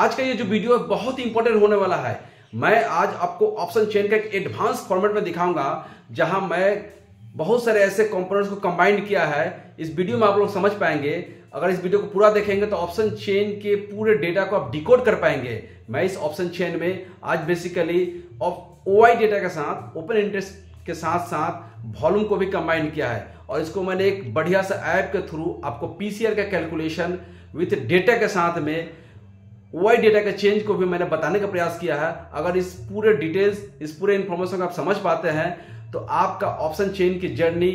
आज का ये जो वीडियो है बहुत ही इंपॉर्टेंट होने वाला है मैं आज आपको ऑप्शन चेन का एक एडवांस फॉर्मेट में दिखाऊंगा जहां मैं बहुत सारे ऐसे कंपोनेंट्स को कंबाइंड किया है इस वीडियो में आप लोग समझ पाएंगे अगर इस वीडियो को पूरा देखेंगे तो ऑप्शन चेन के पूरे डेटा को आप डिकोड कर पाएंगे मैं इस ऑप्शन चेन में आज बेसिकली ओ आई डेटा के साथ ओपन इंटरेस्ट के साथ साथ वॉल्यूम को भी कंबाइन किया है और इसको मैंने एक बढ़िया सा ऐप के थ्रू आपको पीसीआर का कैलकुलेशन विथ डेटा के साथ में वही डेटा के चेंज को भी मैंने बताने का प्रयास किया है अगर इस पूरे डिटेल्स इस पूरे इन्फॉर्मेशन को आप समझ पाते हैं तो आपका ऑप्शन चेन की जर्नी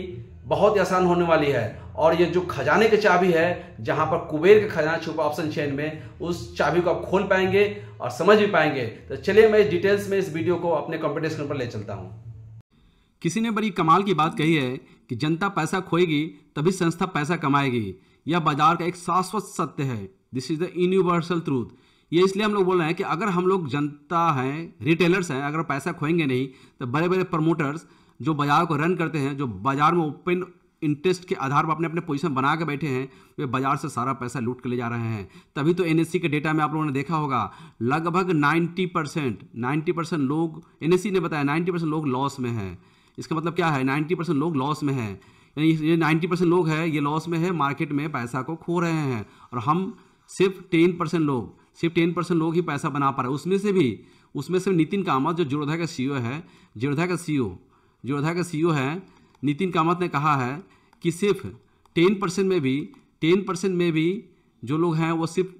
बहुत ही आसान होने वाली है और ये जो खजाने की चाबी है जहां पर कुबेर का खजाना छुपा ऑप्शन चेन में उस चाबी को आप खोल पाएंगे और समझ भी पाएंगे तो चलिए मैं इस डिटेल्स में इस वीडियो को अपने कंप्यूटर स्क्रीन पर ले चलता हूँ किसी ने बड़ी कमाल की बात कही है कि जनता पैसा खोएगी तभी संस्था पैसा कमाएगी यह बाजार का एक शाश्वत सत्य है this is the universal truth ये इसलिए हम लोग बोल रहे हैं कि अगर हम लोग जनता हैं रिटेलर्स हैं अगर पैसा खोएंगे नहीं तो बड़े बड़े प्रमोटर्स जो बाजार को रन करते हैं जो बाजार में ओपन इंटरेस्ट के आधार पर अपने अपने पोजीशन बना के बैठे हैं वे बाजार से सारा पैसा लूट के ले जा रहे हैं तभी तो एन e के डेटा में आप लोगों ने देखा होगा लगभग 90 परसेंट नाइन्टी परसेंट लोग एन e ने बताया 90 परसेंट लोग लॉस में हैं इसका मतलब क्या है 90 परसेंट लोग लॉस में हैं यानी ये 90 परसेंट लोग हैं ये लॉस में है मार्केट में पैसा को खो रहे हैं और हम सिर्फ टेन परसेंट लोग सिर्फ टेन परसेंट लोग ही पैसा बना पा रहे उसमें से भी उसमें से नितिन कामत जो जोधा का सी e है जोधा का सी e जीरोधा का सी e है नितिन कामत ने कहा है कि सिर्फ टेन परसेंट में भी टेन परसेंट में भी जो लोग हैं वो सिर्फ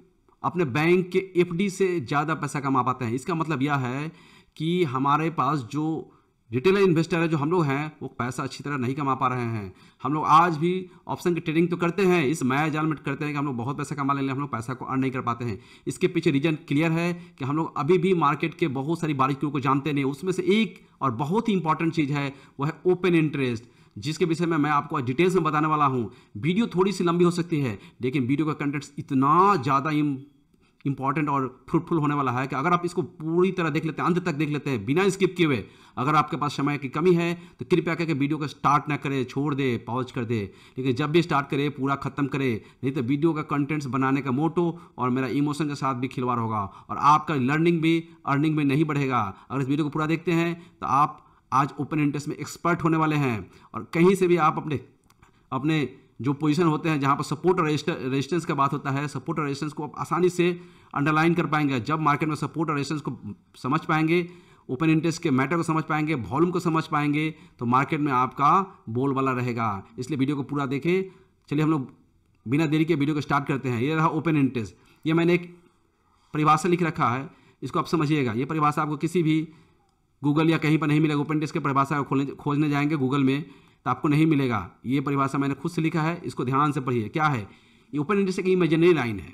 अपने बैंक के एफडी से ज़्यादा पैसा कमा पाते हैं इसका मतलब यह है कि हमारे पास जो रिटेल इन्वेस्टर है जो हम लोग हैं वो पैसा अच्छी तरह नहीं कमा पा रहे हैं हम लोग आज भी ऑप्शन की ट्रेडिंग तो करते हैं इस माया जाल में करते हैं कि हम लोग बहुत पैसा कमा लेंगे हम लोग पैसा को अर्न नहीं कर पाते हैं इसके पीछे रीजन क्लियर है कि हम लोग अभी भी मार्केट के बहुत सारी बारीकियों को जानते नहीं उसमें से एक और बहुत ही इंपॉर्टेंट चीज़ है वो है ओपन इंटरेस्ट जिसके विषय में मैं आपको डिटेल्स में बताने वाला हूँ वीडियो थोड़ी सी लंबी हो सकती है लेकिन वीडियो का कंटेंट्स इतना ज़्यादा इंपॉर्टेंट और फ्रूटफुल होने वाला है कि अगर आप इसको पूरी तरह देख लेते हैं अंत तक देख लेते हैं बिना स्किप किए हुए अगर आपके पास समय की कमी है तो कृपया करके वीडियो को स्टार्ट ना करें छोड़ दे पॉज कर दे लेकिन जब भी स्टार्ट करे पूरा खत्म करे नहीं तो वीडियो का कंटेंट्स बनाने का मोटो और मेरा इमोशन के साथ भी खिलवाड़ होगा और आपका लर्निंग भी अर्निंग में नहीं बढ़ेगा अगर इस वीडियो को पूरा देखते हैं तो आप आज ओपन इंटरेस्ट में एक्सपर्ट होने वाले हैं और कहीं से भी आप अपने अपने जो पोजीशन होते हैं जहाँ पर सपोर्ट और रेजिस्टेंस का बात होता है सपोर्ट और रेजिस्टेंस को आप आसानी से अंडरलाइन कर पाएंगे जब मार्केट में सपोर्ट और रेजिस्टेंस को समझ पाएंगे ओपन इंटरेस्ट के मैटर को समझ पाएंगे वॉल्यूम को समझ पाएंगे तो मार्केट में आपका बोल वाला रहेगा इसलिए वीडियो को पूरा देखें चलिए हम लोग बिना देरी के वीडियो को स्टार्ट करते हैं ये रहा ओपन इंटरेस्ट ये मैंने एक परिभाषा लिख रखा है इसको आप समझिएगा ये परिभाषा आपको किसी भी गूगल या कहीं पर नहीं मिलेगा ओपन इंटरेस्ट की परिभाषा खोलने खोजने जाएंगे गूगल में तो आपको नहीं मिलेगा ये परिभाषा मैंने खुद से लिखा है इसको ध्यान से पढ़िए क्या है ये ओपन इंटरेस्ट की इमेजनरी लाइन है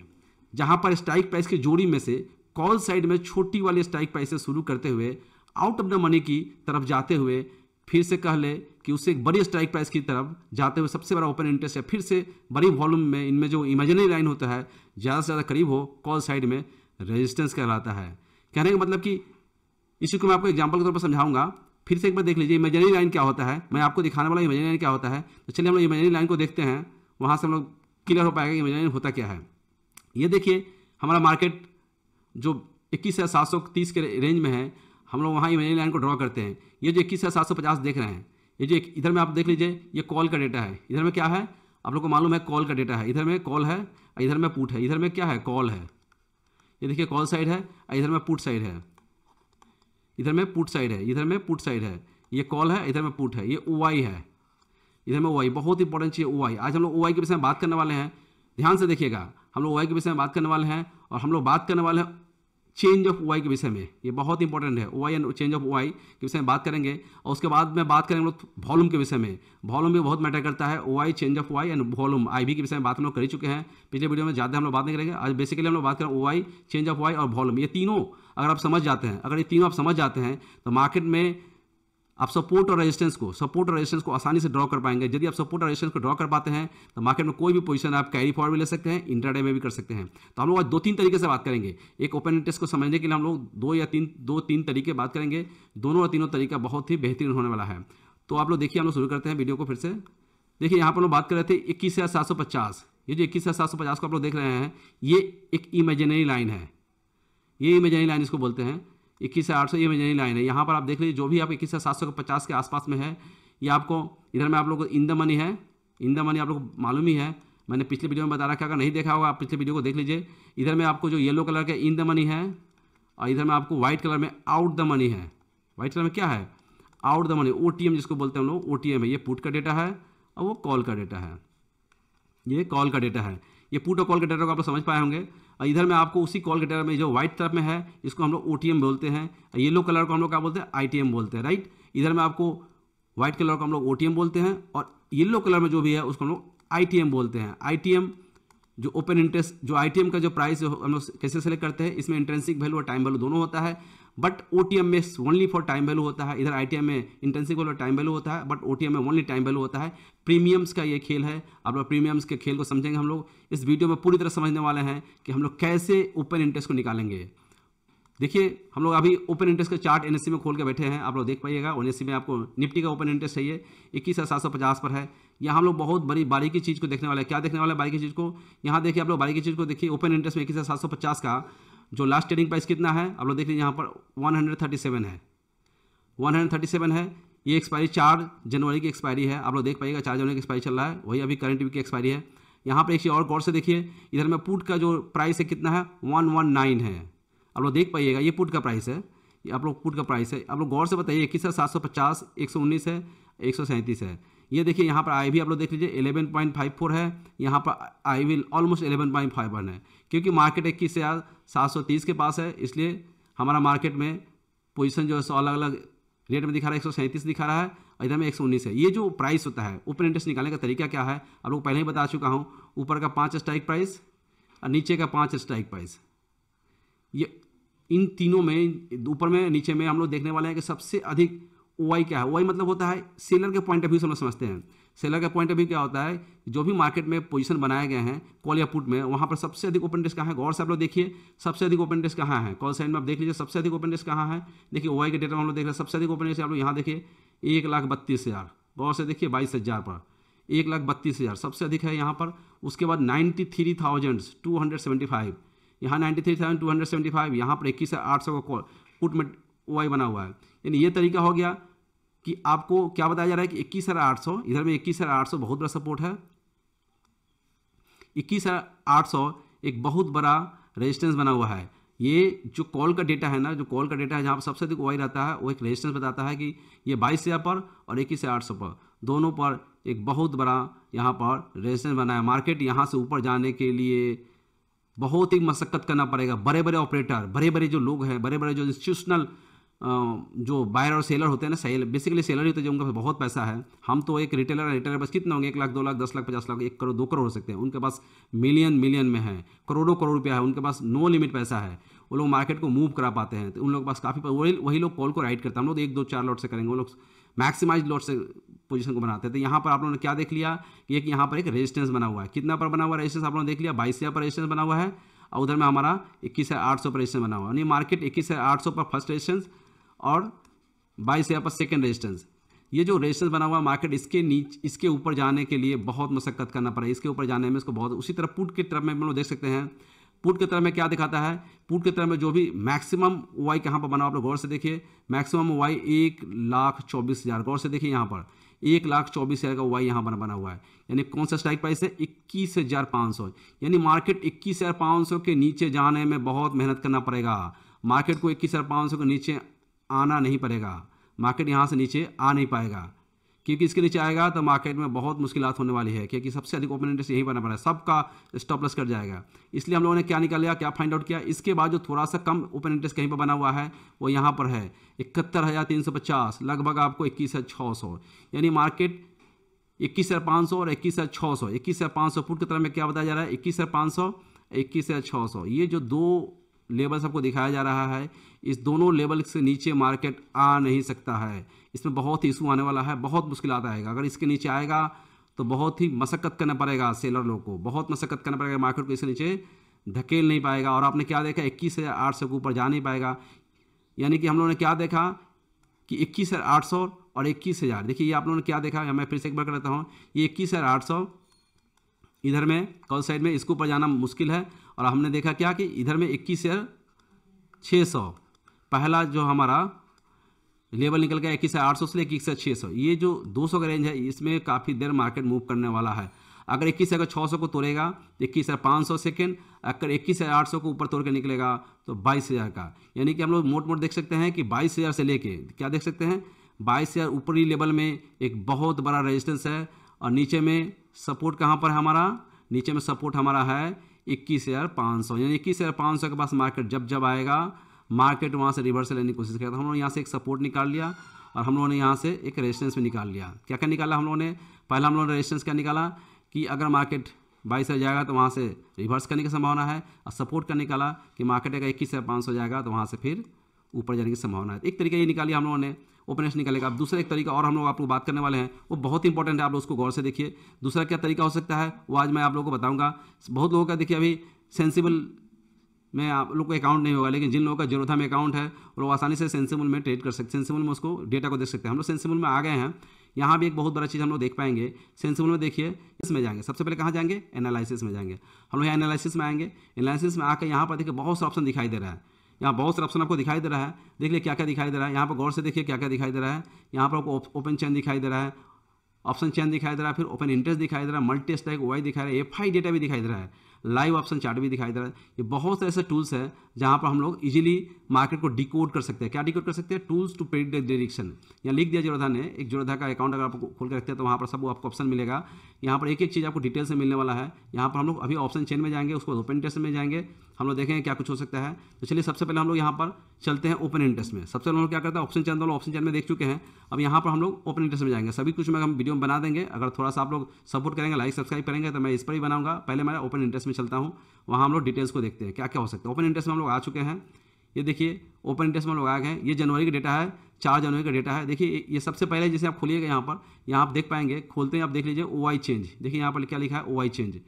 जहाँ पर स्ट्राइक प्राइस की जोड़ी में से कॉल साइड में छोटी वाली स्ट्राइक प्राइस से शुरू करते हुए आउट ऑफ द मनी की तरफ जाते हुए फिर से कह ले कि उससे एक बड़ी स्ट्राइक प्राइस की तरफ जाते हुए सबसे बड़ा ओपन इंटरेस्ट है फिर से बड़ी वॉल्यूम में इनमें जो इमेजनरी लाइन होता है ज़्यादा से ज़्यादा करीब हो कॉल साइड में रेजिस्टेंस कहलाता है कहने का मतलब कि इसी को मैं आपको एग्जाम्पल के तौर पर समझाऊंगा फिर से एक बार देख लीजिए इमेजनरी लाइन क्या होता है मैं आपको दिखाने वाला इमेजनरी लाइन क्या होता है तो चलिए हम लोग इमेजनरी लाइन को देखते हैं वहाँ से हम लोग क्लियर हो पाएगा कि इमेजनरी होता क्या है ये देखिए हमारा मार्केट जो इक्कीस हज़ार सात सौ तीस के रेंज में है हम लोग वहाँ इमेजनरी लाइन को ड्रॉ करते हैं ये जो इक्कीस हज़ार सात सौ पचास देख रहे हैं ये जो इधर में आप देख लीजिए ये कॉल का डेटा है इधर में क्या है आप लोग को मालूम है कॉल का डेटा है इधर में कॉल है इधर में पुट है इधर में क्या है कॉल है ये देखिए कॉल साइड है इधर में पुट साइड है इधर में पुट साइड है इधर में पुट साइड है ये कॉल है इधर में पुट है ये ओ है इधर में ओ बहुत इंपॉर्टेंट चीज़ ओ आज हम लोग ओ के विषय में बात करने वाले हैं ध्यान से देखिएगा हम लोग ओ के विषय में बात करने वाले हैं और हम लोग बात करने वाले हैं चेंज ऑफ वाई के विषय में ये बहुत इंपॉर्टेंट है OI and change of OI के विषय में बात करेंगे और उसके बाद में बात करेंगे लोग वॉल्यूम के विषय में वॉल्यूम भी बहुत मैटर करता है OI change of OI and volume IV के विषय में बात हम लोग कर चुके हैं पिछले वीडियो में ज़्यादा हम लोग बात नहीं करेंगे आज बेसिकली हम लोग बात करें वाई चेंज ऑफ वाई और वॉल्यूम ये तीनों अगर आप समझ जाते हैं अगर ये तीनों आप समझ जाते हैं तो मार्केट में आप सपोर्ट और रेजिस्टेंस को सपोर्ट और रेजिस्टेंस को आसानी से ड्रॉ कर पाएंगे यदि आप सपोर्ट और रेजिस्टेंस को ड्रॉ कर पाते हैं तो मार्केट में कोई भी पोजीशन आप कैरी फॉरवर्ड भी ले सकते हैं इंटरडे में भी कर सकते हैं तो हम लोग आज दो तीन तरीके से बात करेंगे एक ओपन इंटरेस्ट को समझने के लिए हम लोग दो या तीन दो तीन तरीके बात करेंगे दोनों और तीनों तरीका बहुत ही बेहतरीन होने वाला है तो आप लोग देखिए हम लोग शुरू करते हैं वीडियो को फिर से देखिए यहाँ पर लोग बात कर रहे थे इक्कीस हज़ार सात सौ पचास ये जो इक्कीस हज़ार सात सौ पचास को आप लोग देख रहे हैं ये एक इमेजिनरी लाइन है ये इमेजिनरी लाइन इसको बोलते हैं इक्कीस से आठ सौ ये मेजरी लाइन है यहाँ पर आप देख लीजिए जो भी आप इक्कीस से सात सौ पचास के आसपास में है ये आपको इधर में आप लोग इन द मनी है इन द मनी आप लोग मालूम ही है मैंने पिछले वीडियो में बता रखा अगर नहीं देखा होगा आप पिछले वीडियो को देख लीजिए इधर में आपको जो येलो कलर का इन द मनी है और इधर में आपको व्हाइट कलर में आउट द मनी है व्हाइट कलर में क्या है आउट द मनी ओ जिसको बोलते हैं हम लोग ओ है ये पुट का डेटा है और वो कॉल का डेटा है ये कॉल का डेटा है ये पुट और कॉल का डेटा को आप समझ पाए होंगे इधर में आपको उसी कॉल कैटेगरी में जो व्हाइट तरफ में है इसको हम लोग ओ बोलते हैं येलो कलर को हम लोग क्या बोलते हैं आई बोलते हैं राइट इधर में आपको व्हाइट कलर को हम लोग ओ बोलते हैं और येलो कलर में जो भी है उसको हम लोग आई बोलते हैं आई जो ओपन इंटरेस्ट जो आई का जो प्राइस हम लोग कैसे सेलेक्ट करते हैं इसमें इंटरेंसिक वैल्यू और टाइम वैल्यू दोनों होता है बट ओ में ओनली फॉर टाइम वैल्यू होता है इधर आई में इंटेंसिव वाला टाइम वैल्यू होता है बट ओ में ओनली टाइम वैल्यू होता है प्रीमियम्स का ये खेल है आप लोग प्रीमियम्स के खेल को समझेंगे हम लोग इस वीडियो में पूरी तरह समझने वाले हैं कि हम लोग कैसे ओपन इंटरेस्ट को निकालेंगे देखिए हम लोग अभी ओपन इंटरेस्ट का चार्ट एनएससी में खोल के बैठे हैं आप लोग देख पाइएगा एनएससी e में आपको निफ्टी का ओपन इंटरेस्ट चाहिए इक्कीस हज़ार सात सौ पचास पर है यहाँ हम लोग बहुत बड़ी बारीकी चीज़ को देखने वाले हैं क्या देखने वाले बारीकी चीज़ को यहाँ देखिए आप लोग बारीकी चीज़ को देखिए ओपन इंटरेस्ट में इक्कीस हज़ार सात सौ पचास का जो लास्ट ट्रेडिंग प्राइस कितना है आप लोग देख लीजिए यहाँ पर 137 है 137 है ये एक्सपायरी चार जनवरी की एक्सपायरी है आप लोग देख पाइएगा चार जनवरी की एक्सपायरी चल रहा है वही अभी करंट वीक की एक्सपायरी है यहाँ पर एक चीज़ और गौर से देखिए इधर में पुट का जो प्राइस है कितना है वन वन नाइन है आप लोग देख पाइएगा ये पुट का प्राइस है ये आप लोग पुट का प्राइस है आप लोग गौर से बताइए किस सात सौ पचास एक सौ उन्नीस है एक सौ सैंतीस है ये देखिए यहाँ पर आई भी आप लोग देख लीजिए एलेवन पॉइंट फाइव फोर है यहाँ पर IV almost eleven point five one है क्योंकि मार्केट इक्कीस से आज 730 के पास है इसलिए हमारा मार्केट में पोजीशन जो है सौ अलग अलग रेट में दिखा रहा है एक दिखा रहा है और इधर में एक है ये जो प्राइस होता है ऊपर इंटरेस्ट निकालने का तरीका क्या है आप लोग पहले ही बता चुका हूँ ऊपर का पाँच स्ट्राइक प्राइस और नीचे का पाँच स्ट्राइक प्राइस ये इन तीनों में ऊपर में नीचे में हम लोग देखने वाले हैं कि सबसे अधिक ओ क्या है ओ मतलब होता है सेलर के पॉइंट ऑफ व्यू से हम लोग समझते हैं सेलर का पॉइंट अभी क्या होता है जो भी मार्केट में पोजीशन बनाए गए हैं कॉल या पुट में वहाँ पर सबसे अधिक ओपन डेस्क कहाँ है गौर से आप लोग देखिए सबसे अधिक ओपन डेस्क कहाँ है कॉल साइड में आप देख लीजिए सबसे अधिक ओपन डेस्क कहाँ है देखिए ओ के डेटा हम लोग देख रहे हैं सबसे अधिक ओपन डेस्क आप लोग यहाँ देखिए एक लाख बत्तीस हज़ार गौर से देखिए बाईस हज़ार पर एक लाख बत्तीस हज़ार सबसे अधिक है यहाँ पर उसके बाद ninety three thousand two hundred seventy five यहाँ ninety three thousand two hundred seventy five यहाँ पर इक्कीस हज़ार आठ सौ का पुट में ओ बना हुआ है यानी ये तरीका हो गया कि आपको क्या बताया जा रहा है कि इक्कीस हज़ार आठ सौ इधर में इक्कीस हज़ार आठ सौ बहुत बड़ा सपोर्ट है इक्कीस हज़ार आठ सौ एक बहुत बड़ा रेजिस्टेंस बना हुआ है ये जो कॉल का डेटा है ना जो कॉल का डेटा है जहाँ पर सबसे अधिक वाई रहता है वो एक रेजिस्टेंस बताता है कि ये बाईस हज़ार पर और इक्कीस हज़ार आठ सौ पर दोनों पर एक बहुत बड़ा यहाँ पर रेजिस्टेंस बना है मार्केट यहाँ से ऊपर जाने के लिए बहुत ही मशक्क़त करना पड़ेगा बड़े बड़े ऑपरेटर बड़े बड़े जो लोग हैं बड़े बड़े जो इंस्टीट्यूशनल जो बायर और सेलर होते हैं ना सेल बेसिकली सेलर होते हैं जो उनके पास बहुत पैसा है हम तो एक रिटेलर रिटेलर पास कितना होंगे एक लाख दो लाख दस लाख पचास लाख एक करोड़ दो करोड़ हो सकते हैं उनके पास मिलियन मिलियन में है करोड़ों करोड़ रुपया है उनके पास नो लिमिट पैसा है वो लोग मार्केट को मूव करा पाते हैं तो उन लोग के पास काफ़ी वही वही लोग कॉल को राइड करते हैं हम लोग एक दो चार लॉट से करेंगे वो लोग मैक्सिमाइज लॉट से पोजीशन को बनाते हैं तो यहाँ पर आप लोगों ने क्या देख लिया कि एक यहाँ पर एक रेजिस्टेंस बना हुआ है कितना पर बना हुआ रेजिस्टेंस आप लोगों ने देख लिया बाईस पर रेजिस्टेंस बना हुआ है और उधर में हमारा इक्कीस हज़ार आठ सौ पर रेजिस्टेंस बना हुआ है यानी मार्केट इक्कीस हज़ार आठ सौ पर फर्स्ट रेजिस्टेंस और बाईस यहाँ पर सेकेंड रजिस्टेंस ये जो रजिस्टेंस बना हुआ मार्केट इसके नीचे इसके ऊपर जाने के लिए बहुत मशक्कत करना पड़ा इसके ऊपर जाने में इसको बहुत उसी तरह पुट की तरफ में हम लोग देख सकते हैं पुट की तरफ में क्या दिखाता है पुट की तरफ में जो भी मैक्सिमम वाई कहाँ पर बना आप लोग गौर से देखिए मैक्सिमम वाई एक लाख चौबीस हज़ार गौर से देखिए यहाँ पर एक लाख चौबीस हज़ार का वाई यहाँ पर बना हुआ है यानी कौन सा स्ट्राइक प्राइस है इक्कीस हज़ार पाँच सौ यानी मार्केट इक्कीस हज़ार पाँच सौ के नीचे जाने में बहुत मेहनत करना पड़ेगा मार्केट को इक्कीस हज़ार पाँच सौ के नीचे आना नहीं पड़ेगा मार्केट यहाँ से नीचे आ नहीं पाएगा क्योंकि इसके नीचे आएगा तो मार्केट में बहुत मुश्किल होने वाली है क्योंकि सबसे अधिक ओपन इंटरेस्ट यही बना पड़ा है सबका स्टॉपलस कर जाएगा इसलिए हम लोगों ने क्या निकाल लिया क्या फाइंड आउट किया इसके बाद जो थोड़ा सा कम ओपन इंटरेस्ट कहीं पर बना हुआ है वो यहाँ पर है इकहत्तर हज़ार तीन सौ पचास लगभग आपको इक्कीस हज़ार छः सौ यानी मार्केट इक्कीस हज़ार पाँच सौ और इक्कीस हज़ार छः सौ इक्कीस हज़ार पाँच सौ फुट की तरह में क्या बताया जा रहा है इक्कीस हज़ार पाँच सौ इक्कीस हज़ार छः सौ ये जो दो लेवल सबको दिखाया जा रहा है इस दोनों लेवल से नीचे मार्केट आ नहीं सकता है इसमें बहुत ही इशू आने वाला है बहुत मुश्किल आता आएगा अगर इसके नीचे आएगा तो बहुत ही मशक्क़त करना पड़ेगा सेलर लोग को बहुत मशक्क़त करना पड़ेगा मार्केट को इसके नीचे धकेल नहीं पाएगा और आपने क्या देखा इक्कीस हज़ार आठ सौ के ऊपर जा नहीं पाएगा यानी कि हम लोगों ने क्या देखा कि इक्कीस हज़ार आठ सौ और इक्कीस हज़ार देखिए ये आप लोगों ने क्या देखा मैं फिर से एक बार कर लेता हूँ ये इक्कीस हज़ार आठ सौ इधर में कॉल साइड में इसके ऊपर जाना मुश्किल है और हमने देखा क्या कि इधर में इक्कीस शेयर छः सौ पहला जो हमारा लेवल निकल गया इक्कीस आठ सौ से लेकर इक्कीस छः सौ ये जो दो सौ का रेंज है इसमें काफ़ी देर मार्केट मूव करने वाला है अगर इक्कीस अगर छः सौ को तोड़ेगा तो इक्कीस हज़ार पाँच सौ सेकेंड अगर इक्कीस हज़ार आठ सौ को ऊपर तोड़ के निकलेगा तो बाईस हज़ार का यानी कि हम लोग मोट मोट देख सकते हैं कि बाईस हज़ार से लेके क्या देख सकते हैं बाईस हज़ार ऊपरी लेवल में एक बहुत बड़ा रजिस्टेंस है और नीचे में सपोर्ट कहाँ पर है हमारा नीचे में सपोर्ट हमारा है इक्कीस हज़ार पाँच सौ यानी इक्कीस हज़ार पाँच सौ के पास मार्केट जब जब आएगा मार्केट वहाँ से रिवर्स लेने की कोशिश करेगा तो हम ने यहाँ से एक सपोर्ट निकाल लिया और हम लोगों ने यहाँ से एक रेजिस्टेंस भी निकाल लिया क्या क्या निकाला हम लोगों ने पहला हम लोगों ने रेजिस्टेंस क्या निकाला कि अगर मार्केट बाईस हज़ार जाएगा तो वहाँ से रिवर्स करने की संभावना है और सपोर्ट का निकाला कि मार्केट अगर इक्कीस हज़ार पाँच सौ जाएगा तो वहाँ से फिर ऊपर जाने की संभावना है एक तरीके ये निकाली हम लोगों ने ओपनेस निकलेगा अब दूसरा एक तरीका और हम लोग आप लोग बात करने वाले हैं वो बहुत इंपॉर्टेंट है आप लोग उसको गौर से देखिए दूसरा क्या तरीका हो सकता है वो आज मैं आप लोगों को बताऊँगा बहुत लोगों का देखिए अभी सेंसिबल में आप लोग को अकाउंट नहीं होगा लेकिन जिन लोगों का जीरोधा में अकाउंट है वो आसानी से सेंसिबल में ट्रेड कर सकते सेंसिबल में उसको डेटा को देख सकते हैं हम लोग सेंसिबल में आ गए हैं यहाँ भी एक बहुत बड़ा चीज़ हम लोग देख पाएंगे सेंसिबल में देखिए इसमें जाएंगे सबसे पहले कहाँ जाएंगे एनालिसिस में जाएंगे हम लोग यहाँ एनालिसिस में आएंगे एनालिसिस में आकर यहाँ पर देखिए बहुत सा ऑप्शन दिखाई दे रहा है यहाँ बहुत सारे ऑप्शन आपको दिखाई दे रहा है देख लिया क्या क्या दिखाई दे रहा है यहाँ पर गौर से देखिए क्या क्या दिखाई दे रहा है यहाँ पर आपको ओपन चैन दिखाई दे रहा है ऑप्शन चैन दिखाई दे रहा है फिर ओपन इंटरेस्ट दिखाई दे रहा है मल्टी स्टैक वाई दिखाई दे रहा है एफ डेटा भी दिखाई दे रहा है लाइव ऑप्शन चार्ट भी दिखाई दे रहा है ये बहुत से ऐसे टूल्स हैं जहाँ पर हम लोग इजीली मार्केट को डिकोड कर सकते हैं क्या डिकोड कर सकते हैं टूल्स टू प्रेड डिरेक्शन यहाँ लिख दिया जोरधा ने एक जोरधा का अकाउंट अगर आप खोल कर रखते हैं तो वहाँ पर सब आपको ऑप्शन मिलेगा यहाँ पर एक एक चीज़ आपको डिटेल से मिलने वाला है यहाँ पर हम लोग अभी ऑप्शन चेन में जाएंगे उसको ओपन इंटरेस्ट में जाएंगे हम लोग देखेंगे क्या कुछ हो सकता है तो चलिए सबसे पहले हम लोग यहाँ पर चलते हैं ओपन इंटरेस्ट में सबसे पहले हम लोग क्या करते हैं ऑप्शन चैन तो हम ऑप्शन चैन में देख चुके हैं अब यहाँ पर हम लोग ओपन इंटरेस्ट में जाएंगे सभी कुछ मैं हम वीडियो में बना देंगे अगर थोड़ा सा आप लोग सपोर्ट करेंगे लाइक सब्सक्राइब करेंगे तो मैं इस पर ही बनाऊंगा पहले मैं ओपन इंटरेस्ट में में चलता हूँ वहाँ हम लोग डिटेल्स को देखते हैं क्या क्या हो सकता है ओपन इंटरेस्ट में हम लोग आ चुके हैं ये देखिए ओपन इंटरेस्ट में लोग आ गए हैं ये जनवरी का डेटा है चार जनवरी का डेटा है देखिए ये सबसे पहले जैसे आप खोलिएगा यहाँ पर यहाँ आप देख पाएंगे खोलते हैं आप देख लीजिए ओ चेंज देखिए यहाँ पर क्या लिखा है ओ चेंज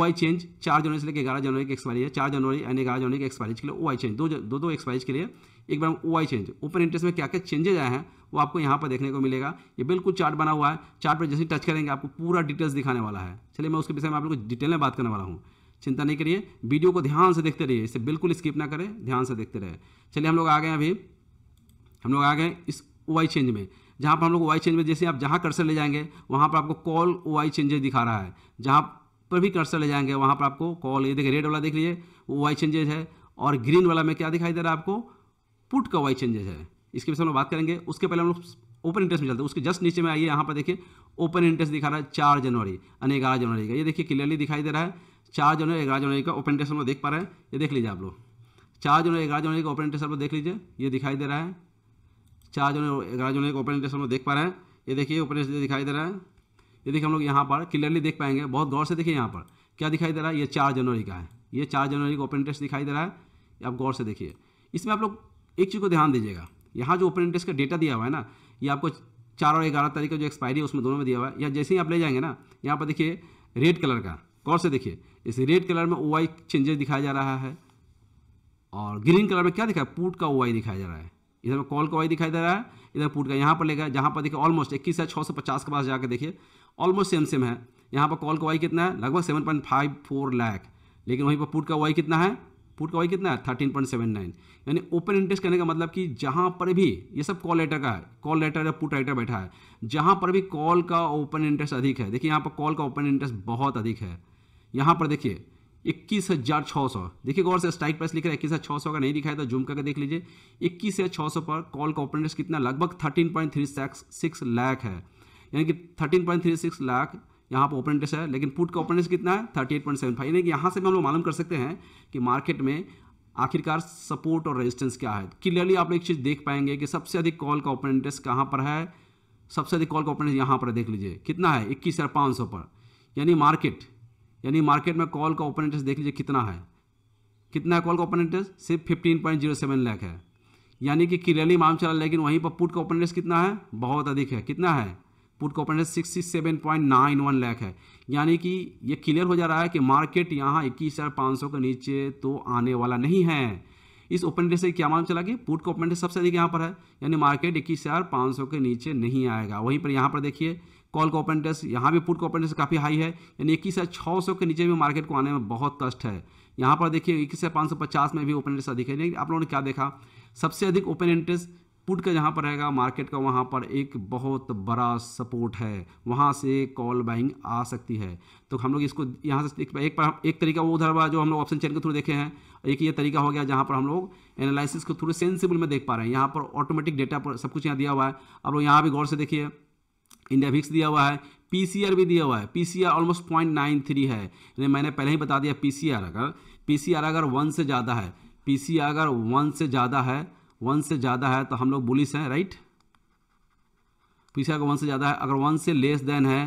ओ चेंज चार जनवरी से लेकर ग्यारह जनवरी की एक्सपायरी है चार जनवरी यानी ग्यारह जनवरी की एक्सपायरी के लिए ओ चेंज दो दो दो एक्सपायरी के लिए एक बार ओ चेंज ओपन इंटरेस्ट में क्या क्या चेंजेज आए हैं वो आपको यहाँ पर देखने को मिलेगा ये बिल्कुल चार्ट बना हुआ है चार्ट पर जैसे टच करेंगे आपको पूरा डिटेल्स दिखाने वाला है चलिए मैं उसके विषय में आप लोग डिटेल में बात करने वाला हूँ चिंता नहीं करिए वीडियो को ध्यान से देखते रहिए इसे बिल्कुल स्किप ना करें ध्यान से देखते रहे चलिए हम लोग आ गए अभी हम लोग आ गए इस वाई चेंज में जहाँ पर हम लोग वाई चेंज में जैसे आप जहाँ कर्सर ले जाएंगे वहाँ पर आपको कॉल वाई चेंजेस दिखा रहा है जहाँ पर भी कर्सर ले जाएंगे वहाँ पर आपको कॉल ये देखिए रेड वाला देख लीजिए वो वाई चेंजेज है और ग्रीन वाला में क्या दिखाई दे रहा है आपको पुट का वाई चेंजेज है इसके विषय हम लोग बात करेंगे उसके पहले हम लोग ओपन इंटरेस्ट में चलता है उसके जस्ट नीचे में आइए यहाँ पर देखिए ओपन इंटरेस्ट दिखा रहा है चार जनवरी यानी ग्यारह जनवरी का ये देखिए क्लियरली दिखाई दे रहा है चार जनवरी ग्यारह जनवरी का ओपन इंटरेस्ट हम देख पा रहे हैं ये देख लीजिए आप लोग चार जनवरी ग्यारह जनवरी का ओपन इंटरेस्ट आप देख लीजिए ये दिखाई दे रहा है चार जनवरी ग्यारह जनवरी का ओपन इंटरेस्ट हम देख पा रहे हैं ये देखिए ओपन इंटरेस्ट दिखाई दे रहा है ये देखिए हम लोग यहाँ पर क्लियरली देख पाएंगे बहुत गौर से देखिए यहाँ पर क्या दिखाई दे रहा है ये चार जनवरी का है ये चार जनवरी का ओपन इंटरेस्ट दिखाई दे रहा है आप गौर से देखिए इसमें आप लोग एक चीज़ को ध्यान दीजिएगा यहाँ जो ओपन इंटरेस्ट का डेटा दिया हुआ है ना ये आपको चार और ग्यारह तारीख का जो एक्सपायरी है उसमें दोनों में दिया हुआ है या जैसे ही आप ले जाएंगे ना यहाँ पर देखिए रेड कलर का कौन से देखिए इस रेड कलर में ओ आई चेंजेस दिखाया जा रहा है और ग्रीन कलर में क्या दिखा है पुट का ओ आई दिखाया जा रहा है इधर में कॉल का वाई दिखाई दे रहा है इधर पुट का यहाँ पर लेगा जहाँ पर देखिए ऑलमोस्ट इक्कीस है छः सौ पचास के पास जाकर देखिए ऑलमोस्ट सेम सेम है यहाँ पर कॉल का वाई कितना है लगभग seven point five four lakh लेकिन वहीं पर पुट का वाई कितना है पुट का वाई कितना है थर्टीन पॉइंट सेवन नाइन यानी ओपन इंटरेस्ट कहने का मतलब कि जहाँ पर भी ये सब कॉल लेटर का है कॉल लेटर या पुट राइटर बैठा है जहाँ पर भी कॉल का ओपन इंटरेस्ट अधिक है देखिए यहाँ पर कॉल का ओपन इंटरेस्ट बहुत अधिक है यहाँ पर देखिए इक्कीस हज़ार छः सौ देखिए गौर से स्ट्राइक प्राइस लिख रहा है इक्कीस हज़ार छः सौ का नहीं दिखाया तो जूम करके देख लीजिए इक्कीस हज़ार छः सौ पर कॉल का ओपन इंटरेस्ट कितना लगभग thirteen point three six six lakh है यानी कि thirteen point three six lakh यहाँ पर ओपन इंटरेस्ट है लेकिन पुट का ओपन इंटरेस्ट कितना है thirty eight point seven five यानी कि यहाँ से भी हम लोग मालूम कर सकते हैं कि मार्केट में आखिरकार सपोर्ट और रेजिस्टेंस क्या है क्लियरली आप लोग एक चीज़ देख पाएंगे कि सबसे अधिक कॉल का ओपन इंटरेस्ट कहाँ पर है सबसे अधिक कॉल का ओपन यहाँ पर देख लीजिए कितना है इक्कीस हज़ार पाँच सौ पर यानी मार्केट यानी मार्केट में कॉल का ओपन इंटरेस्ट देख लीजिए कितना है कितना है कॉल का ओपन इंटरेस्ट सिर्फ fifteen point zero seven lakh है यानी कि क्लियरली मालूम चला लेकिन वहीं पर पुट का ओपन इंटरेस्ट कितना है बहुत अधिक है कितना है पुट का sixty seven point nine one lakh है यानी कि ये क्लियर हो जा रहा है कि मार्केट यहाँ इक्कीस हज़ार पाँच सौ के नीचे तो आने वाला नहीं है इस ओपन डे से क्या मालूम चला कि पुट का ओपन सबसे अधिक यहाँ पर है यानी मार्केट इक्कीस हज़ार पाँच सौ के नीचे नहीं आएगा वहीं पर यहाँ पर देखिए कॉल का ओपन इंटरेस्ट यहाँ भी पुट का ओपन काफ़ी हाई है यानी इक्कीस हज़ार छः सौ के नीचे भी मार्केट को आने में बहुत कष्ट है यहाँ पर देखिए इक्कीस हज़ार पाँच सौ पचास में भी ओपन इंटरेस्ट अधिक है लेकिन आप लोगों ने क्या देखा सबसे अधिक ओपन इंटरेस्ट पुट का जहाँ पर रहेगा मार्केट का वहाँ पर एक बहुत बड़ा सपोर्ट है वहाँ से कॉल बाइंग आ सकती है तो हम लोग इसको यहाँ से एक पर एक तरीका वो उधर हुआ जो हम लोग ऑप्शन चेन के थ्रू देखे हैं एक ये तरीका हो गया जहाँ पर हम लोग एनालिसिस के थोड़े सेंसिबल में देख पा रहे हैं यहाँ पर ऑटोमेटिक डेटा पर सब कुछ यहाँ दिया हुआ है अब लोग यहाँ भी गौर से देखिए इंडिया भिक्स दिया हुआ है पीसीआर भी दिया हुआ है PCR almost point nine three है मैंने पहले ही बता दिया पीसीआर अगर पीसीआर अगर वन से ज़्यादा है पीसीआर अगर वन से ज़्यादा है वन से ज़्यादा है तो हम लोग बुलिस हैं राइट पीछे अगर वन से ज़्यादा है अगर वन से लेस देन है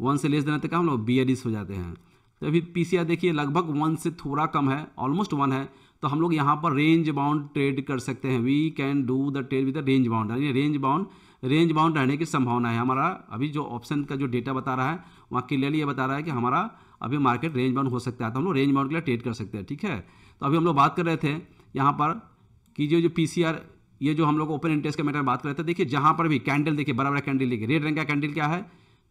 वन से लेस देन है तो क्या हम लोग बी हो जाते हैं तो अभी पी देखिए लगभग वन से थोड़ा कम है ऑलमोस्ट वन है तो हम लोग यहाँ पर रेंज बाउंड ट्रेड कर सकते हैं we can do the trade with range bound यानी रेंज बाउंड रेंज बाउंड रहने की संभावना है हमारा अभी जो ऑप्शन का जो डेटा बता रहा है वहाँ क्लियरली ये बता रहा है कि हमारा अभी मार्केट रेंज बाउंड हो सकता है तो हम लोग रेंज बाउंड के लिए ट्रेड कर सकते हैं ठीक है तो अभी हम लोग बात कर रहे थे यहाँ पर कि जो जो पी ये जो हम लोग ओपन इंटरेस्ट के मैटर में बात कर रहे थे देखिए जहाँ पर भी कैंडल देखिए बड़ा बड़ा कैंडल देखिए रेड रंग का कैंडल क्या है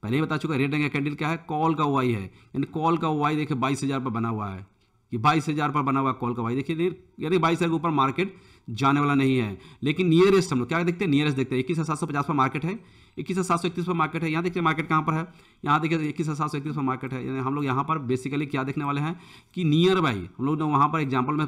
पहले ही बता चुका रेड रंग का कैंडल क्या है कॉल का वाई है यानी कॉल का वाई देखिए बाईस हज़ार पर बना हुआ है ये बाईस हज़ार पर बना हुआ कॉल का वाई देखिए यानी बाईस हज़ार के ऊपर मार्केट जाने वाला नहीं है लेकिन नियरेस्ट हम लोग क्या देखते हैं नियरेस्ट देखते हैं इक्कीस हज़ार सात सौ पर मार्केट है इक्कीस हज़ार सात सौ पर मार्केट है यहाँ देखिए मार्केट कहाँ पर है यहाँ देखिए इक्कीस हज़ार सात सौ पर मार्केट है यानी हम लोग यहाँ पर बेसिकली क्या देखने वाले हैं कि नियर बाई हम लोग वहाँ पर एग्जाम्पल में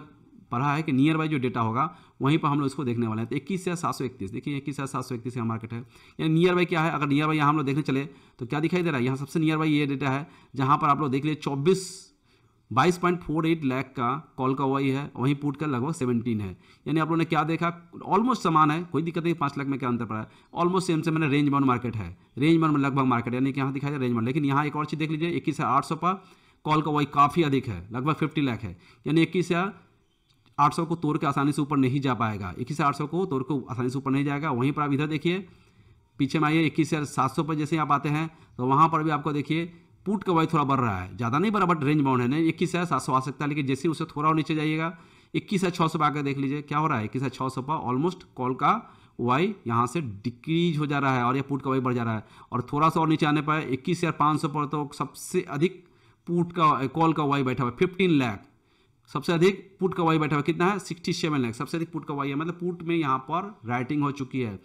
पढ़ा है कि नियर बाई जो डेटा होगा वहीं पर हम लोग इसको देखने वाले हैं तो इक्कीस हज़ार सात सौ इकतीस देखिए इक्कीस हज़ार सात सौ इकतीस का मार्केट है यानी नियर बाई क्या है अगर नियर बाई यहाँ हम लोग देखने चले तो क्या दिखाई दे रहा है यहाँ सबसे नियर बाई ये डेटा है जहाँ पर आप लोग देख लीजिए चौबीस बाईस पॉइंट फोर एट लैख का कॉल का ही है वहीं पुट का लगभग सेवनटीन है यानी आप लोगों ने क्या देखा ऑलमोस्ट समान है कोई दिक्कत नहीं पाँच लाख में क्या अंतर पड़ा है ऑलमोस्ट सेम से मैंने रेंज बाउंड मार्केट है रेंज बाउंड लगभग मार्केट यानी कि यहाँ दिखाई दे रेंज बाउंड लेकिन यहाँ एक और चीज़ देख लीजिए इक्कीस हज़ार आठ सौ पर कॉल का वही काफ़ी अधिक है लगभग फिफ्टी लाख है यानी इक्कीस हज़ार 800 को तोड़ के आसानी से ऊपर नहीं जा पाएगा इक्कीस हज़ार आठ सौ को तोड़ को आसानी से ऊपर नहीं जाएगा वहीं पर आप इधर देखिए पीछे में आइए इक्कीस हज़ार सात सौ पर जैसे आप आते हैं तो वहाँ पर भी आपको देखिए पुट का वाई थोड़ा बढ़ रहा है ज़्यादा नहीं बढ़ा बट रेंज बाउंड है नहीं इक्कीस हज़ार सात सौ आ सकता है लेकिन जैसे उसे थोड़ा और नीचे जाइएगा इक्कीस हज़ार छः सौ पर आकर देख लीजिए क्या हो रहा है इक्कीस हज़ार छः सौ पर ऑलमोस्ट कॉल का वाई यहाँ से डिक्रीज हो जा रहा है और यह पुट का वाई बढ़ जा रहा है और थोड़ा सा और नीचे आने पर इक्कीस हज़ार पाँच सौ पर तो सबसे अधिक पुट का कॉल का वाई बैठा हुआ है फिफ्टीन लैख सबसे अधिक पुट का वाई बैठा हुआ कितना है सिक्सटी सेवन लैख सबसे अधिक पुट का वाई है मतलब पुट में यहाँ पर राइटिंग हो चुकी है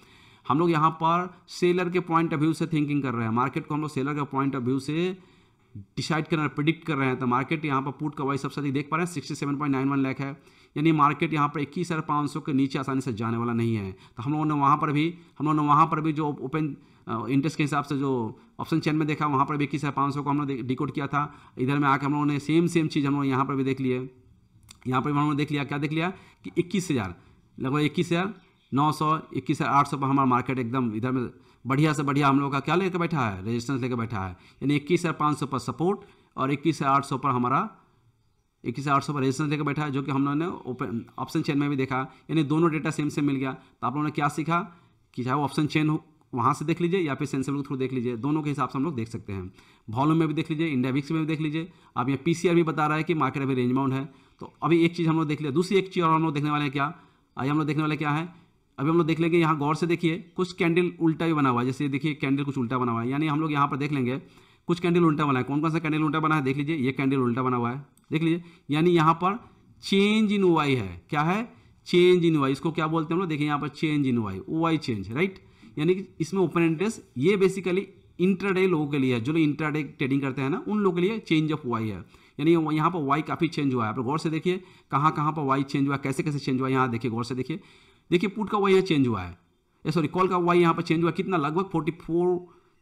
हम लोग यहाँ पर सेलर के पॉइंट ऑफ व्यू से थिंकिंग कर रहे हैं मार्केट को हम लोग सेलर के पॉइंट ऑफ व्यू से डिसाइड कर रहे हैं प्रिडिक्ट कर रहे हैं तो मार्केट यहाँ पर पुट का वाई सबसे अधिक देख पा रहे हैं sixty seven point nine one lakh है यानी मार्केट यहाँ पर इक्कीस हज़ार पाँच सौ के नीचे आसानी से जाने वाला नहीं है तो हम लोगों ने वहाँ पर भी हम लोगों ने वहाँ पर भी जो ओपन इंटरेस्ट के हिसाब से जो ऑप्शन चेन में देखा वहाँ पर भी इक्कीस हज़ार पाँच सौ को हमने डिकोड किया था इधर में आकर हम लोगों ने सेम सेम चीज़ हम लोग यहाँ पर भी देख लिए यहाँ पर हमने देख लिया क्या देख लिया कि इक्कीस हज़ार लगभग इक्कीस हज़ार नौ सौ इक्कीस हज़ार आठ सौ पर हमारा मार्केट एकदम इधर में बढ़िया से बढ़िया हम लोग का क्या लेकर बैठा है रजिस्टेंस लेकर बैठा है यानी इक्कीस हज़ार पाँच सौ पर सपोर्ट और इक्कीस हज़ार आठ सौ पर हमारा इक्कीस आठ सौ पर रजिस्टेंस लेकर बैठा है जो कि हम लोगों ने ओपन ऑप्शन चेन में भी देखा यानी दोनों डेटा सेम सेम मिल गया तो आप लोगों ने क्या सीखा कि चाहे वो ऑप्शन चेन हो वहाँ से देख लीजिए या फिर सेंसेबल के थ्रू देख लीजिए दोनों के हिसाब से हम लोग देख सकते हैं वॉल्यूम में भी देख लीजिए इंडिया विक्स में भी देख लीजिए आप यहाँ पी भी बता रहा है कि मार्केट अभी रेंज बाउंड है तो अभी एक चीज़ हम लोग देख लिया दूसरी एक चीज़ और हम लोग देखने वाले हैं क्या आइए हम लोग देखने वाले क्या है अभी हम लोग देख लेंगे यहाँ गौर से देखिए कुछ कैंडल उल्टा भी बना हुआ है जैसे देखिए कैंडल कुछ उल्टा बना हुआ है यानी हम लोग यहाँ पर देख लेंगे कुछ कैंडल उल्टा बना है कौन कौन सा कैंडल उल्टा बना है देख लीजिए ये कैंडल उल्टा बना हुआ है देख लीजिए यानी यहाँ पर चेंज इन वाई है क्या है चेंज इन वाई इसको क्या बोलते हैं हम लोग देखिए यहाँ पर change in OI OI change right यानी कि इसमें ओपन इंटरेस्ट ये बेसिकली इंटरडे लोगों के लिए है जो लोग इंटरडे ट्रेडिंग करते हैं ना उन लोगों के लिए चेंज ऑफ वाई है यानी यहाँ पर वाई काफ़ी चेंज हुआ है आप गौर से देखिए कहाँ कहाँ पर वाई चेंज हुआ कैसे कैसे चेंज हुआ यहाँ देखिए गौर से देखिए देखिए पुट का वाई यहाँ चेंज हुआ है सॉरी कॉल का वाई यहाँ पर चेंज हुआ कितना लगभग forty four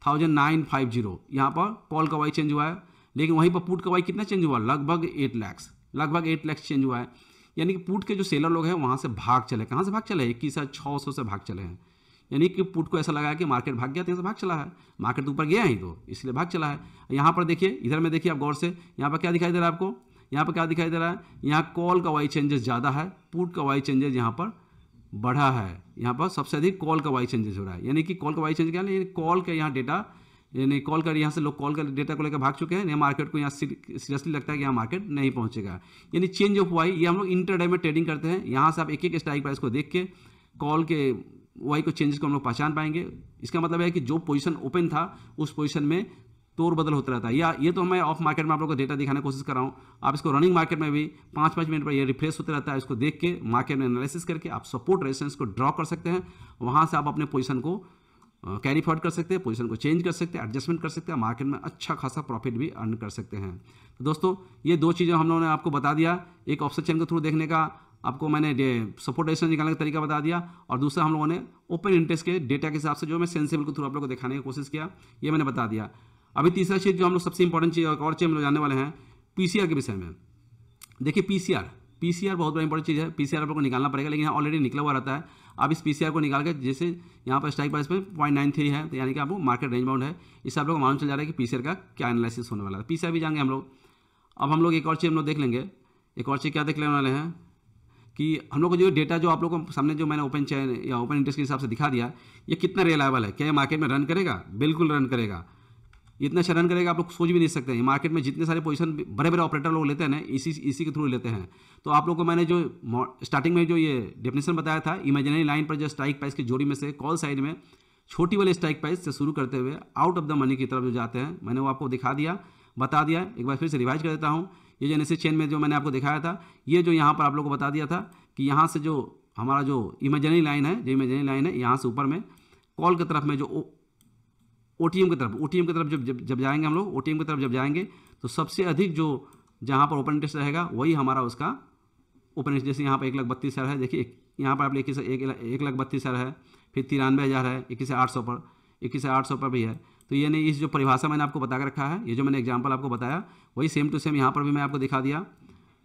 thousand nine five zero यहाँ पर कॉल का वाई चेंज हुआ है लेकिन वहीं पर पुट का वाई कितना चेंज हुआ लगभग एट लैक्स लगभग एट लैक्स चेंज हुआ है यानी कि पुट के जो सेलर लोग हैं वहाँ से भाग चले कहाँ से भाग चले इक्कीस हज़ार छः सौ से भाग चले हैं यानी कि पुट को ऐसा लगाया कि मार्केट भाग गया तो से भाग चला है मार्केट तो ऊपर गया ही तो इसलिए भाग चला है यहाँ पर देखिए इधर में देखिए आप गौर से यहाँ पर क्या दिखाई दे रहा है आपको यहाँ पर क्या दिखाई दे रहा है यहाँ कॉल का वाई चेंजेस ज़्यादा है पुट का वाई चेंजेस यहाँ पर बढ़ा है यहाँ पर सबसे अधिक कॉल का वाई चेंजेस हो रहा है यानी कि कॉल का वाई चेंज क्या यानी कॉल का यहाँ डेटा यानी कॉल कर यहाँ से लोग कॉल कर डेटा को लेकर भाग चुके हैं मार्केट को यहाँ सीरियसली लगता है कि यहाँ मार्केट नहीं पहुँचेगा यानी चेंज ऑफ वाई ये हम लोग इंटरडे में ट्रेडिंग करते हैं यहाँ से आप एक एक स्टाइक प्राइस को देख के कॉल के वाई को चेंजेस को हम लोग पहचान पाएंगे इसका मतलब है कि जो पोजीशन ओपन था उस पोजीशन में तोड़ बदल होता रहता है या ये तो मैं ऑफ मार्केट में आप लोग को डेटा दिखाने की कोशिश कर रहा हूँ आप इसको रनिंग मार्केट में भी पाँच पाँच मिनट पर ये रिफ्रेश होता रहता है इसको देख के मार्केट में एनालिसिस करके आप सपोर्ट रेजिस्टेंस को ड्रॉ कर सकते हैं वहाँ से आप अपने पोजिशन को कैरी फॉर्ड कर सकते हैं पोजिशन को चेंज कर सकते हैं एडजस्टमेंट कर सकते हैं मार्केट में अच्छा खासा प्रॉफिट भी अर्न कर सकते हैं तो दोस्तों ये दो चीज़ें हम लोगों ने आपको बता दिया एक ऑप्शन चेन के थ्रू देखने का आपको मैंने सपोर्ट रजिस्टर निकालने का तरीका बता दिया और दूसरा हम लोगों ने ओपन इंटरेस्ट के डेटा के हिसाब से जो मैं सेंसेबल के थ्रू आप लोग को दिखाने की कोशिश किया ये मैंने बता दिया अभी तीसरा चीज़ जो हम लोग सबसे इंपॉर्टेंट चीज़ और चीज़ हम लोग जानने वाले हैं पी के विषय में देखिए पी पीसीआर बहुत बड़ा इंपॉर्टेंट चीज़ है पीसीआर आप लोग को निकालना पड़ेगा लेकिन यहाँ ऑलरेडी निकला हुआ रहता है आप इस पीसीआर को निकाल के जैसे यहाँ पर स्ट्राइक प्राइस में पॉइंट नाइन थ्री है तो यानी कि आपको मार्केट रेंज बाउंड है इससे आप लोग मालूम चल जा रहा है कि पीसीआर का क्या एनालिसिस होने वाला है पी भी जाएंगे हम लोग अब हम लोग एक और चीज़ हम लोग देख लेंगे एक और चीज़ क्या देख लेने वाले हैं कि हम लोग को जो डेटा जो आप लोगों को सामने जो मैंने ओपन चैन या ओपन इंटरेस्ट के हिसाब से दिखा दिया ये कितना रिलायबल है क्या ये मार्केट में रन करेगा बिल्कुल रन करेगा इतना अच्छा रन करेगा आप लोग सोच भी नहीं सकते हैं मार्केट में जितने सारे पोजीशन बड़े बड़े ऑपरेटर लोग लेते हैं ना इसी इसी के थ्रू लेते हैं तो आप लोग को मैंने जो स्टार्टिंग में जो ये डेफिनेशन बताया था इमेजनरी लाइन पर जो स्ट्राइक प्राइस की जोड़ी में से कॉल साइड में छोटी वाले स्ट्राइक प्राइस से शुरू करते हुए आउट ऑफ द मनी की तरफ जो जाते हैं मैंने वो आपको दिखा दिया बता दिया एक बार फिर से रिवाइज कर देता हूँ ये जो एन चेन में जो मैंने आपको दिखाया था ये जो यहाँ पर आप लोग को बता दिया था कि यहाँ से जो हमारा जो इमेजनरी लाइन है जो इमेजनरी लाइन है यहाँ से ऊपर में कॉल की तरफ में जो ओ टी की तरफ ओ टी की तरफ जब जब जब जाएंगे हम लोग ओ टी की तरफ जब जाएंगे तो सबसे अधिक जो जहाँ पर ओपन इंटरेस्ट रहेगा वही हमारा उसका ओपन इंटरेस्ट जैसे यहाँ पर एक लाख बत्तीस हज़ार है देखिए यहाँ पर आप इक्कीस एक लाख बत्तीस हज़ार है फिर तिरानवे हज़ार है इक्कीस आठ सौ पर इक्कीस आठ सौ पर भी है तो यानी इस जो परिभाषा मैंने आपको बता रखा है ये जो मैंने एग्जाम्पल आपको बताया वही सेम टू सेम यहाँ पर भी मैं आपको दिखा दिया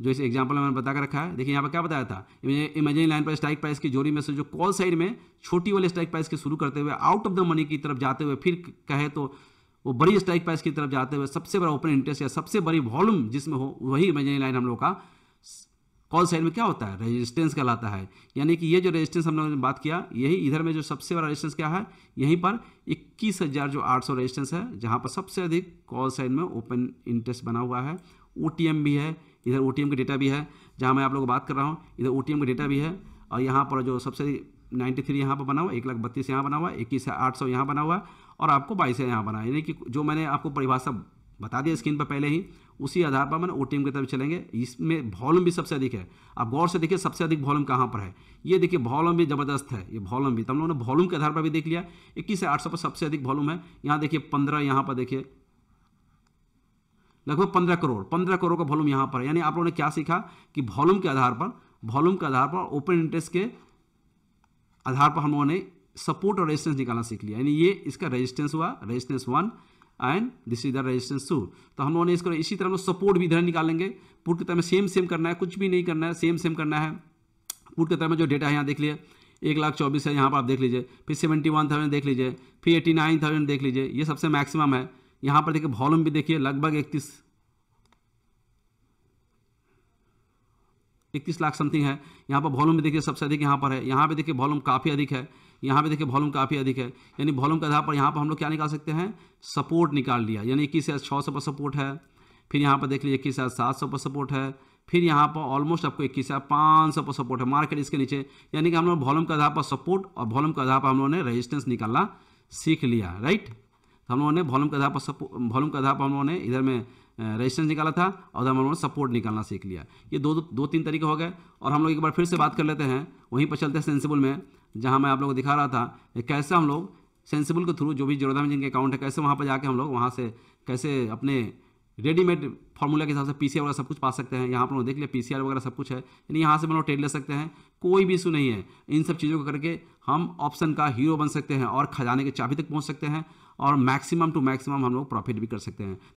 जो इस एग्जाम्पल में मैंने बता रखा है देखिए यहाँ पर क्या बताया था इमेजिंग लाइन पर स्ट्राइक प्राइस की जोड़ी में से जो कॉल साइड में छोटी वाले स्ट्राइक प्राइस के शुरू करते हुए आउट ऑफ द मनी की तरफ जाते हुए फिर कहे तो वो बड़ी स्ट्राइक प्राइस की तरफ जाते हुए सबसे बड़ा ओपन इंटरेस्ट या सबसे बड़ी वॉल्यूम जिसमें हो वही इमेजनी लाइन हम लोग का कॉल साइड में क्या होता है रेजिस्टेंस कहलाता है यानी कि ये जो रेजिस्टेंस हम लोगों ने बात किया यही इधर में जो सबसे बड़ा रेजिस्टेंस क्या है यहीं पर इक्कीस हज़ार जो आठ सौ रेजिस्टेंस है जहाँ पर सबसे अधिक कॉल साइड में ओपन इंटरेस्ट बना हुआ है ओ भी है इधर ओ का डेटा भी है जहाँ मैं आप लोग बात कर रहा हूँ इधर ओ का डेटा भी है और यहाँ पर जो सबसे नाइन्टी थ्री यहाँ पर बना हुआ एक लाख बत्तीस यहाँ बना हुआ इक्कीस आठ सौ यहाँ बना हुआ और आपको बाईस यहाँ बना यानी कि जो मैंने आपको परिभाषा बता दिया स्क्रीन पर पहले ही उसी आधार पर मैंने ओ टी की तरफ चलेंगे इसमें वॉल्यूम भी सबसे अधिक है आप गौर से देखिए सबसे अधिक वॉल्यूम कहाँ पर है ये देखिए वॉल्यूम भी जबरदस्त है ये वॉल्यूम भी तो हम लोगों ने वॉल्यूम के आधार पर भी देख लिया इक्कीस से आठ पर सबसे अधिक वॉल्यूम है यहाँ देखिए पंद्रह यहाँ पर देखिए लगभग पंद्रह करोड़ पंद्रह करोड़ का वॉल्यूम यहाँ पर यानी आप लोगों ने क्या सीखा कि वॉल्यूम के आधार पर वॉल्यूम के आधार पर ओपन इंटरेस्ट के आधार पर हम लोगों ने सपोर्ट और रेजिस्टेंस निकालना सीख लिया यानी ये इसका रेजिस्टेंस हुआ resistance one and this is the resistance two तो हम लोगों ने इसको इसी तरह हम लोग सपोर्ट भी इधर निकालेंगे पुट की तरह में सेम सेम करना है कुछ भी नहीं करना है सेम सेम करना है पुट की तरह में जो डेटा है यहाँ देख लिए एक लाख चौबीस है यहाँ पर आप देख लीजिए फिर सेवेंटी वन थाउजेंड देख लीजिए फिर एटी नाइन थाउजेंड देख लीजिए ये सबसे मैक्सिमम है यहाँ पर देखिए वॉल्यूम भी देखिए लगभग इकतीस इकतीस लाख समथिंग है यहाँ पर वॉल्यूम भी देखिए सबसे अधिक यहाँ पर है यहाँ पर देखिए वॉल्यूम काफ़ी अधिक है यहाँ पे देखिए वॉल्यूम काफ़ी अधिक है यानी वॉल्यूम के आधार पर यहाँ पर हम लोग क्या निकाल सकते हैं सपोर्ट निकाल लिया यानी इक्कीस हज़ार छः सौ पर सपोर्ट है फिर यहाँ पर देख लीजिए इक्कीस हज़ार सात सौ पर सपोर्ट है फिर यहाँ पर ऑलमोस्ट आपको इक्कीस हज़ार पाँच सौ पर सपोर्ट है मार्केट इसके नीचे यानी कि हम लोग वॉल्यूम के आधार पर सपोर्ट और वॉल्यूम के आधार पर हम लोगों ने रेजिस्टेंस निकालना सीख लिया राइट तो हम लोगों ने वॉल्यूम के आधार पर सपोर्ट वॉल्यूम के आधार पर हम लोगों ने इधर में रेजिस्टेंस निकाला था और उधर हम लोगों ने सपोर्ट निकालना सीख लिया ये दो, दो तीन तरीके हो गए और हम लोग एक बार फिर से बात कर लेते हैं वहीं पर चलते हैं सेंसिबल में जहाँ मैं आप लोग को दिखा रहा था कैसे हम लोग सेंसिबल के थ्रू जो भी जोरदा में जिनके अकाउंट है कैसे वहाँ पर जाके हम लोग वहाँ से कैसे अपने रेडीमेड फार्मूला के हिसाब से पीसीआर वगैरह सब कुछ पा सकते हैं यहाँ पर देख लिया पीसीआर वगैरह सब कुछ है यानी यहाँ से हम लोग ट्रेड ले सकते हैं कोई भी इशू नहीं है इन सब चीज़ों को करके हम ऑप्शन का हीरो बन सकते हैं और खजाने के चाबी तक पहुँच सकते हैं और मैक्सिमम टू मैक्सिमम हम लोग प्रॉफिट भी कर सकते हैं